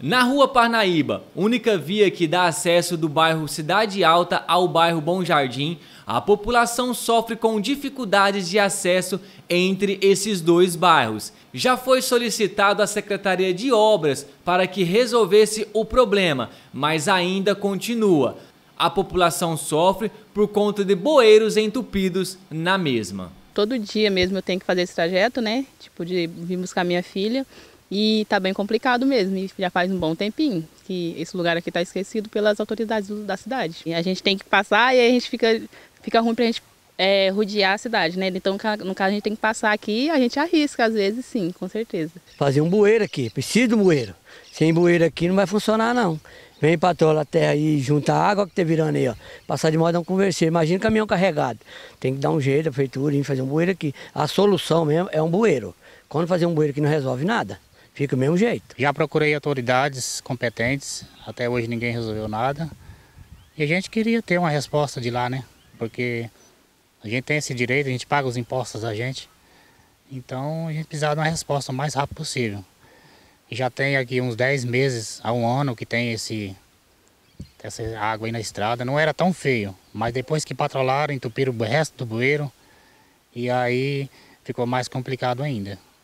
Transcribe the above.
Na rua Parnaíba, única via que dá acesso do bairro Cidade Alta ao bairro Bom Jardim, a população sofre com dificuldades de acesso entre esses dois bairros. Já foi solicitado à Secretaria de Obras para que resolvesse o problema, mas ainda continua. A população sofre por conta de bueiros entupidos na mesma. Todo dia mesmo eu tenho que fazer esse trajeto, né? Tipo, de vir buscar minha filha. E tá bem complicado mesmo, e já faz um bom tempinho que esse lugar aqui tá esquecido pelas autoridades da cidade. E a gente tem que passar e a gente fica, fica ruim pra gente é, rodear a cidade, né? Então, no caso, a gente tem que passar aqui a gente arrisca, às vezes, sim, com certeza. Fazer um bueiro aqui, precisa de um bueiro. Sem bueiro aqui não vai funcionar, não. Vem patrola a terra aí, junta a água que tá virando aí, ó. Passar de modo a um converseiro. Imagina caminhão carregado. Tem que dar um jeito, a prefeitura, fazer um bueiro aqui. A solução mesmo é um bueiro. Quando fazer um bueiro que não resolve nada, fica do mesmo jeito. Já procurei autoridades competentes, até hoje ninguém resolveu nada. E a gente queria ter uma resposta de lá, né? Porque a gente tem esse direito, a gente paga os impostos da gente. Então a gente precisava de uma resposta o mais rápido possível. E já tem aqui uns 10 meses a um ano que tem esse essa água aí na estrada. Não era tão feio, mas depois que patrolaram, entupiram o resto do bueiro e aí ficou mais complicado ainda.